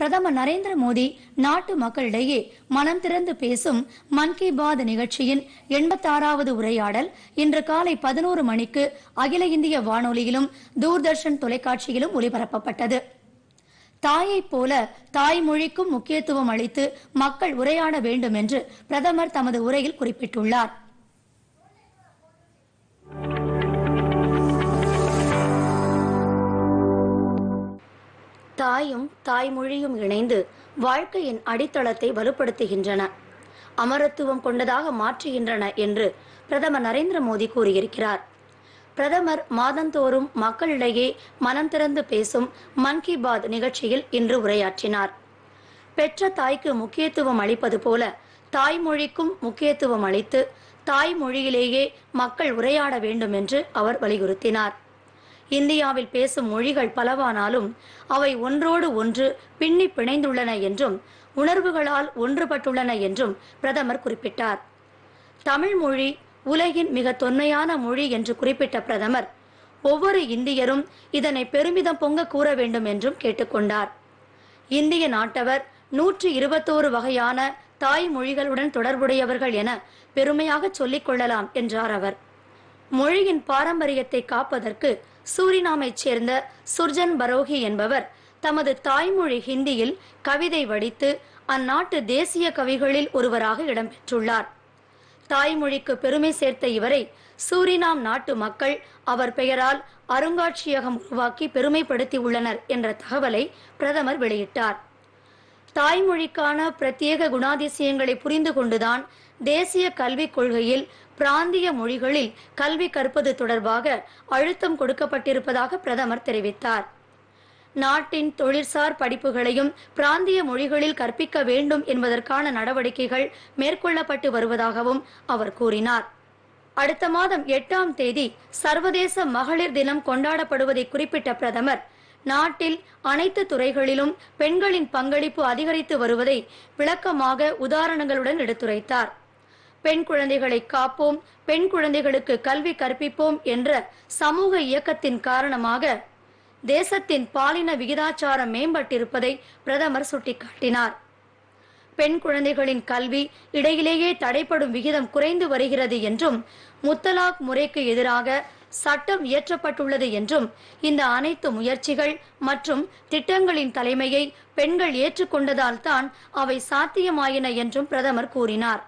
பிரதமர் நரேந்திர மோடி நாட்டு மக்களிடையே மனம் திறந்து பேசும் மன் கி பாத் நிகழ்ச்சியின் எண்பத்தாறாவது உரையாடல் இன்று காலை பதினோரு மணிக்கு அகில இந்திய வானொலியிலும் தூர்தர்ஷன் தொலைக்காட்சியிலும் ஒலிபரப்பப்பட்டது தாயைப் போல தாய்மொழிக்கும் முக்கியத்துவம் அளித்து மக்கள் உரையாட வேண்டும் என்று பிரதமர் தமது உரையில் குறிப்பிட்டுள்ளார் தாயும் தாய்மொழியும் இணைந்து வாழ்க்கையின் அடித்தளத்தை வலுப்படுத்துகின்றன அமரத்துவம் கொண்டதாக மாற்றுகின்றன என்று பிரதமர் நரேந்திர மோடி கூறியிருக்கிறார் பிரதமர் மாதந்தோறும் மக்களிடையே மனம் திறந்து பேசும் மன் கி பாத் நிகழ்ச்சியில் இன்று உரையாற்றினார் பெற்ற தாய்க்கு முக்கியத்துவம் அளிப்பது போல தாய்மொழிக்கும் முக்கியத்துவம் அளித்து தாய்மொழியிலேயே மக்கள் உரையாட வேண்டும் என்று அவர் வலியுறுத்தினார் இந்தியாவில் பேசும் மொழிகள் பலவானாலும் அவை ஒன்றோடு ஒன்று பின்னி பிணைந்துள்ளன என்றும் உணர்வுகளால் ஒன்றுபட்டுள்ளன என்றும் பிரதமர் குறிப்பிட்டார் தமிழ் மொழி உலகின் மிக தொன்மையான மொழி என்று குறிப்பிட்ட பிரதமர் ஒவ்வொரு இந்தியரும் இதனை பெருமிதம் பொங்க கூற வேண்டும் என்றும் கேட்டுக்கொண்டார் இந்திய நாட்டவர் நூற்றி இருபத்தோரு வகையான தாய் மொழிகளுடன் தொடர்புடையவர்கள் என பெருமையாக சொல்லிக் கொள்ளலாம் என்றார் அவர் மொழியின் பாரம்பரியத்தை காப்பதற்கு சூரினாமைச் சேர்ந்த சுர்ஜன் பரோஹி என்பவர் தமது தாய்மொழி ஹிந்தியில் கவிதை வடித்து அந்நாட்டு தேசிய கவிகளில் ஒருவராக இடம்பெற்றுள்ளார் தாய்மொழிக்கு பெருமை சேர்த்த இவரை சூரினாம் நாட்டு மக்கள் அவர் பெயரால் அருங்காட்சியகம் உருவாக்கி பெருமைப்படுத்தி உள்ளனர் என்ற தகவலை பிரதமர் வெளியிட்டார் தாய்மொழிக்கான பிரத்யேக குணாதிசயங்களை புரிந்து கொண்டுதான் தேசிய கல்விக் கொள்கையில் பிராந்திய மொழிகளில் கல்வி கற்பது தொடர்பாக அழுத்தம் கொடுக்கப்பட்டிருப்பதாக பிரதமர் தெரிவித்தார் நாட்டின் தொழிற்சார் படிப்புகளையும் பிராந்திய மொழிகளில் கற்பிக்க வேண்டும் என்பதற்கான நடவடிக்கைகள் மேற்கொள்ளப்பட்டு வருவதாகவும் அவர் கூறினார் அடுத்த மாதம் எட்டாம் தேதி சர்வதேச மகளிர் தினம் கொண்டாடப்படுவதை குறிப்பிட்ட பிரதமர் நாட்டில் அனைத்து துறைகளிலும் பெண்களின் பங்களிப்பு அதிகரித்து வருவதை விளக்கமாக உதாரணங்களுடன் எடுத்துரைத்தார் பெண் குழந்தைகளை காப்போம் பெண் குழந்தைகளுக்கு கல்வி கற்பிப்போம் என்ற சமூக இயக்கத்தின் காரணமாக தேசத்தின் பாலின விகிதாச்சாரம் மேம்பட்டிருப்பதை பிரதமர் சுட்டிக்காட்டினார் பெண் குழந்தைகளின் கல்வி இடையிலேயே தடைப்படும் விகிதம் குறைந்து வருகிறது என்றும் முத்தலாக் முறைக்கு எதிராக சட்டம் இயற்றப்பட்டுள்ளது என்றும் இந்த அனைத்து முயற்சிகள் மற்றும் திட்டங்களின் தலைமையை பெண்கள் ஏற்றுக்கொண்டதால் தான் அவை சாத்தியமாயின என்றும் பிரதமர் கூறினார்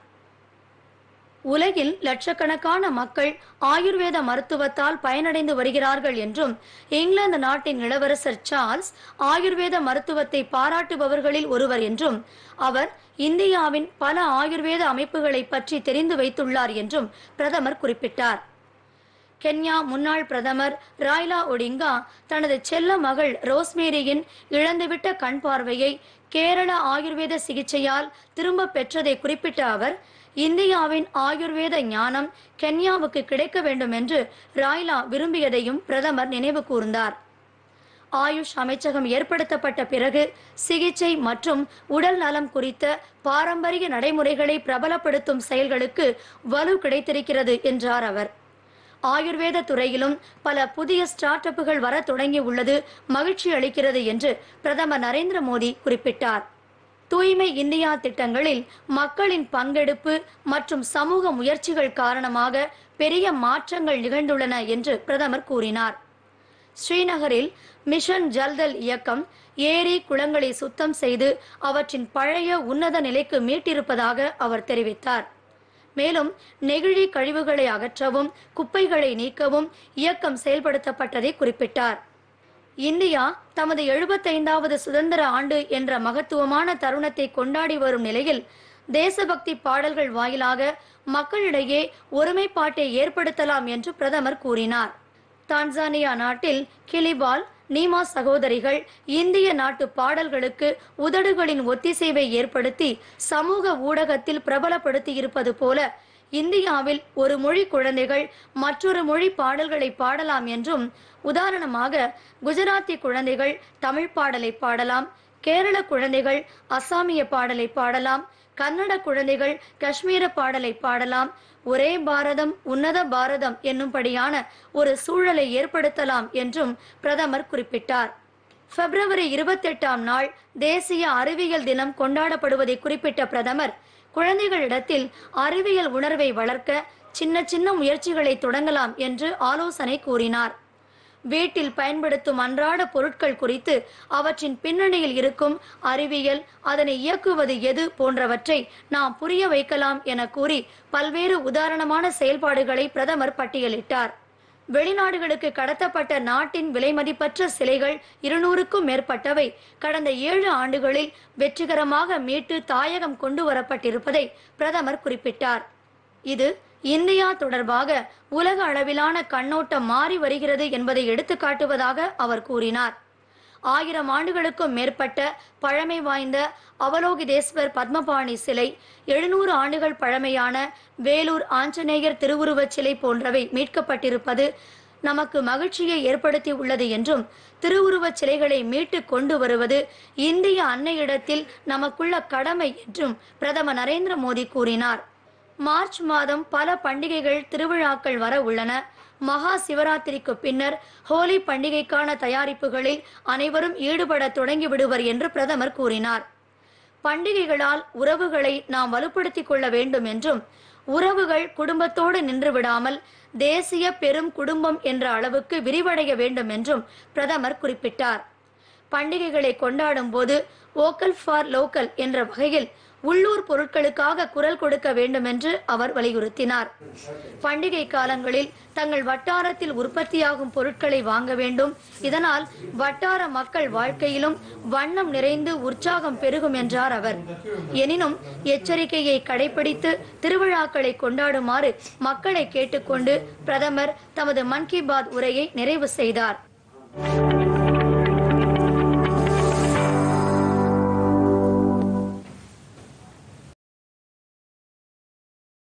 உலகில் லட்சக்கணக்கான மக்கள் ஆயுர்வேத மருத்துவத்தால் பயனடைந்து வருகிறார்கள் என்றும் இங்கிலாந்து நாட்டின் இளவரசர் சார்ல்ஸ் ஆயுர்வேத மருத்துவத்தை பாராட்டுபவர்களில் ஒருவர் என்றும் அவர் இந்தியாவின் பல ஆயுர்வேத அமைப்புகளை பற்றி தெரிந்து வைத்துள்ளார் என்றும் பிரதமர் குறிப்பிட்டார் கென்யா முன்னாள் பிரதமர் ராய்லா ஒடிங்கா தனது செல்ல மகள் ரோஸ்மேரியின் இழந்துவிட்ட கண் பார்வையை கேரள ஆயுர்வேத சிகிச்சையால் திரும்ப பெற்றதை குறிப்பிட்ட அவர் இந்தியாவின் ஆயுர்வேத ஞானம் கென்யாவுக்கு கிடைக்க வேண்டும் என்று ராய்லா விரும்பியதையும் பிரதமர் நினைவு கூர்ந்தார் ஆயுஷ் அமைச்சகம் ஏற்படுத்தப்பட்ட பிறகு சிகிச்சை மற்றும் உடல் நலம் குறித்த பாரம்பரிய நடைமுறைகளை பிரபலப்படுத்தும் செயல்களுக்கு வலு கிடைத்திருக்கிறது என்றார் அவர் ஆயுர்வேத துறையிலும் பல புதிய ஸ்டார்ட் அப்புகள் வர தொடங்கி உள்ளது மகிழ்ச்சி அளிக்கிறது என்று பிரதமர் நரேந்திர மோடி குறிப்பிட்டார் தூய்மை இந்தியா திட்டங்களில் மக்களின் பங்கெடுப்பு மற்றும் சமூக முயற்சிகள் காரணமாக பெரிய மாற்றங்கள் நிகழ்ந்துள்ளன என்று பிரதமர் கூறினார் ஸ்ரீநகரில் மிஷன் ஜல்தல் இயக்கம் ஏரி குளங்களை சுத்தம் செய்து அவற்றின் பழைய உன்னத நிலைக்கு மீட்டிருப்பதாக அவர் தெரிவித்தார் மேலும் நெகிழி கழிவுகளை அகற்றவும் குப்பைகளை நீக்கவும் இயக்கம் செயல்படுத்தப்பட்டதை குறிப்பிட்டார் இந்தியா தமது எழுபத்தைந்தாவது சுதந்திர ஆண்டு என்ற மகத்துவமான தருணத்தை கொண்டாடி வரும் நிலையில் தேசபக்தி பாடல்கள் வாயிலாக மக்களிடையே ஒருமைப்பாட்டை ஏற்படுத்தலாம் என்று பிரதமர் கூறினார் தான்சானியா நாட்டில் கிளிபால் நீமா சகோதரிகள் இந்திய நாட்டு பாடல்களுக்கு உதடுகளின் ஒத்திசைவை ஏற்படுத்தி சமூக ஊடகத்தில் பிரபலப்படுத்தி இருப்பது போல இந்தியாவில் ஒரு மொழி குழந்தைகள் மற்றொரு மொழி பாடல்களை பாடலாம் என்றும் உதாரணமாக குஜராத்தி குழந்தைகள் தமிழ் பாடலை பாடலாம் கேரள குழந்தைகள் அசாமிய பாடலை பாடலாம் கன்னட குழந்தைகள் காஷ்மீர பாடலை பாடலாம் ஒரே பாரதம் உன்னத பாரதம் என்னும்படியான ஒரு சூழலை ஏற்படுத்தலாம் என்றும் பிரதமர் குறிப்பிட்டார் பிப்ரவரி இருபத்தெட்டாம் நாள் தேசிய அறிவியல் தினம் கொண்டாடப்படுவதை குறிப்பிட்ட பிரதமர் குழந்தைகளிடத்தில் அறிவியல் உணர்வை வளர்க்க சின்ன சின்ன முயற்சிகளை தொடங்கலாம் என்று ஆலோசனை கூறினார் வீட்டில் பயன்படுத்தும் அன்றாட பொருட்கள் குறித்து அவற்றின் பின்னணியில் இருக்கும் அறிவியல் அதனை இயக்குவது எது போன்றவற்றை நாம் புரிய வைக்கலாம் என கூறி பல்வேறு உதாரணமான செயல்பாடுகளை பிரதமர் பட்டியலிட்டார் வெளிநாடுகளுக்கு கடத்தப்பட்ட நாட்டின் விலைமதிப்பற்ற சிலைகள் இருநூறுக்கும் மேற்பட்டவை கடந்த ஏழு ஆண்டுகளில் வெற்றிகரமாக மீட்டு தாயகம் கொண்டு வரப்பட்டிருப்பதை பிரதமர் குறிப்பிட்டார் இது இந்தியா தொடர்பாக உலக அளவிலான கண்ணோட்டம் மாறி வருகிறது என்பதை எடுத்து காட்டுவதாக அவர் கூறினார் ஆயிரம் ஆண்டுகளுக்கும் மேற்பட்ட பழமை வாய்ந்த அவலோகிதேஸ்வர் பத்மபாணி சிலை எழுநூறு ஆண்டுகள் பழமையான வேலூர் ஆஞ்சநேயர் திருவுருவச் சிலை போன்றவை மீட்கப்பட்டிருப்பது நமக்கு மகிழ்ச்சியை ஏற்படுத்தி உள்ளது என்றும் திருவுருவச் சிலைகளை மீட்டு கொண்டு வருவது இந்திய அன்னையிடத்தில் நமக்குள்ள கடமை என்றும் பிரதமர் நரேந்திர மோடி கூறினார் மார்ச் மாதம் பல பண்டிகைகள் திருவிழாக்கள் வர உள்ளன மகா சிவராத்திரிக்கு பின்னர் ஹோலி பண்டிகைக்கான தயாரிப்புகளில் அனைவரும் ஈடுபட தொடங்கிவிடுவர் என்று பிரதமர் கூறினார் பண்டிகைகளால் உறவுகளை நாம் வலுப்படுத்திக் கொள்ள வேண்டும் என்றும் உறவுகள் குடும்பத்தோடு நின்றுவிடாமல் தேசிய பெரும் குடும்பம் என்ற அளவுக்கு விரிவடைய வேண்டும் என்றும் பிரதமர் குறிப்பிட்டார் பண்டிகைகளை கொண்டாடும் போது வோக்கல் ஃபார் லோக்கல் என்ற வகையில் உள்ளூர் பொருட்களுக்காக குரல் கொடுக்க வேண்டும் என்று அவர் வலியுறுத்தினார் பண்டிகை காலங்களில் தங்கள் வட்டாரத்தில் உற்பத்தியாகும் பொருட்களை வாங்க வேண்டும் இதனால் வட்டார மக்கள் வாழ்க்கையிலும் வண்ணம் நிறைந்து உற்சாகம் பெருகும் என்றார் அவர் எனினும் எச்சரிக்கையை கடைபிடித்து திருவிழாக்களை கொண்டாடுமாறு மக்களை கேட்டுக்கொண்டு பிரதமர் தமது மன் கி பாத் உரையை நிறைவு செய்தார்